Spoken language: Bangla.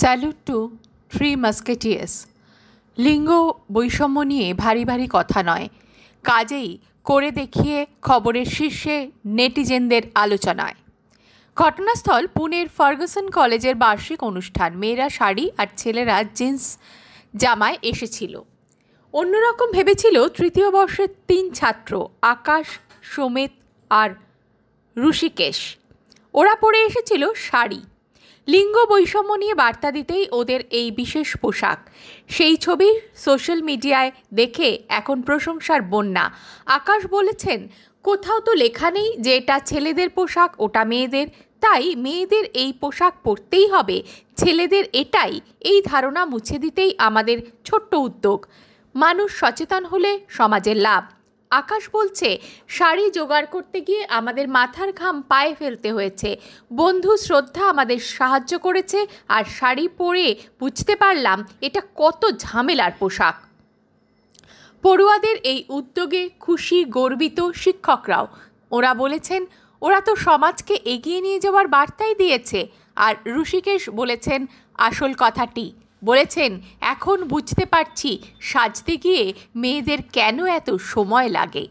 স্যালুট টু থ্রি মাস্কেটিয়াস লিঙ্গ বৈষম্য নিয়ে ভারী ভারী কথা নয় কাজেই করে দেখিয়ে খবরের শীর্ষে নেটিজেনদের আলোচনায় ঘটনাস্থল পুনের ফার্গুসন কলেজের বার্ষিক অনুষ্ঠান মেয়েরা শাড়ি আর ছেলেরা জিন্স জামায় এসেছিল অন্যরকম ভেবেছিল তৃতীয় বর্ষের তিন ছাত্র আকাশ সমেত আর ঋষিকেশ ওরা পরে এসেছিল শাড়ি লিঙ্গ বৈষম্য নিয়ে বার্তা দিতেই ওদের এই বিশেষ পোশাক সেই ছবি সোশ্যাল মিডিয়ায় দেখে এখন প্রশংসার বন্যা আকাশ বলেছেন কোথাও তো লেখা নেই যে এটা ছেলেদের পোশাক ওটা মেয়েদের তাই মেয়েদের এই পোশাক পরতেই হবে ছেলেদের এটাই এই ধারণা মুছে দিতেই আমাদের ছোট্ট উদ্যোগ মানুষ সচেতন হলে সমাজের লাভ আকাশ বলছে শাড়ি জোগাড় করতে গিয়ে আমাদের মাথার ঘাম পায়ে ফেলতে হয়েছে বন্ধু শ্রদ্ধা আমাদের সাহায্য করেছে আর শাড়ি পরে বুঝতে পারলাম এটা কত ঝামেলার পোশাক পড়ুয়াদের এই উদ্যোগে খুশি গর্বিত শিক্ষকরাও ওরা বলেছেন ওরা তো সমাজকে এগিয়ে নিয়ে যাওয়ার বার্তাই দিয়েছে আর ঋষিকেশ বলেছেন আসল কথাটি বলেছেন এখন বুঝতে পারছি সাজতে গিয়ে মেয়েদের কেন এত সময় লাগে